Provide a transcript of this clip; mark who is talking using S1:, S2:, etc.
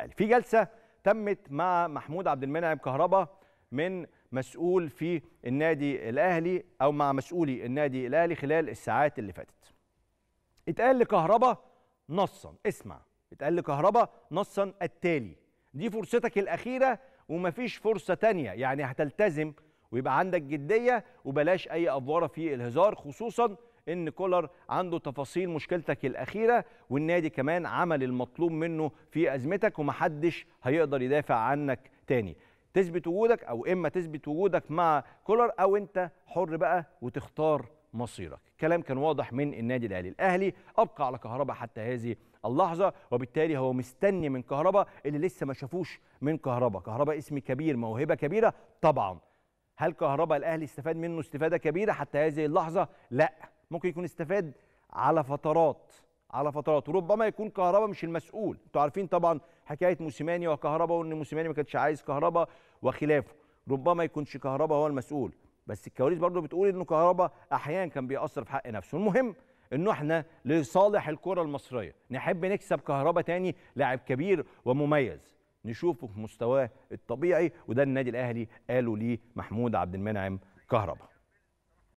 S1: يعني في جلسه تمت مع محمود عبد المنعم كهربا من مسؤول في النادي الاهلي او مع مسؤولي النادي الاهلي خلال الساعات اللي فاتت اتقال لكهربا نصا اسمع اتقال لكهربا نصا التالي دي فرصتك الاخيره ومفيش فرصه تانية يعني هتلتزم ويبقى عندك جديه وبلاش اي افواره في الهزار خصوصا ان كولر عنده تفاصيل مشكلتك الاخيره والنادي كمان عمل المطلوب منه في ازمتك ومحدش هيقدر يدافع عنك تاني تثبت وجودك او اما تثبت وجودك مع كولر او انت حر بقى وتختار مصيرك كلام كان واضح من النادي الاهلي الاهلي ابقى على كهربا حتى هذه اللحظه وبالتالي هو مستني من كهربا اللي لسه ما شافوش من كهربا كهربا اسم كبير موهبه كبيره طبعا هل كهربا الاهلي استفاد منه استفاده كبيره حتى هذه اللحظه لا ممكن يكون استفاد على فترات على فترات وربما يكون كهربا مش المسؤول انتوا عارفين طبعا حكايه موسيماني وكهربا وان موسيماني ما كانش عايز كهربا وخلافه ربما يكونش كهربا هو المسؤول بس الكواليس برضه بتقول انه كهربا احيانا كان بيأثر في حق نفسه المهم انه احنا لصالح الكره المصريه نحب نكسب كهربا تاني لاعب كبير ومميز نشوفه في مستواه الطبيعي وده النادي الاهلي قالوا ليه محمود عبد المنعم كهربا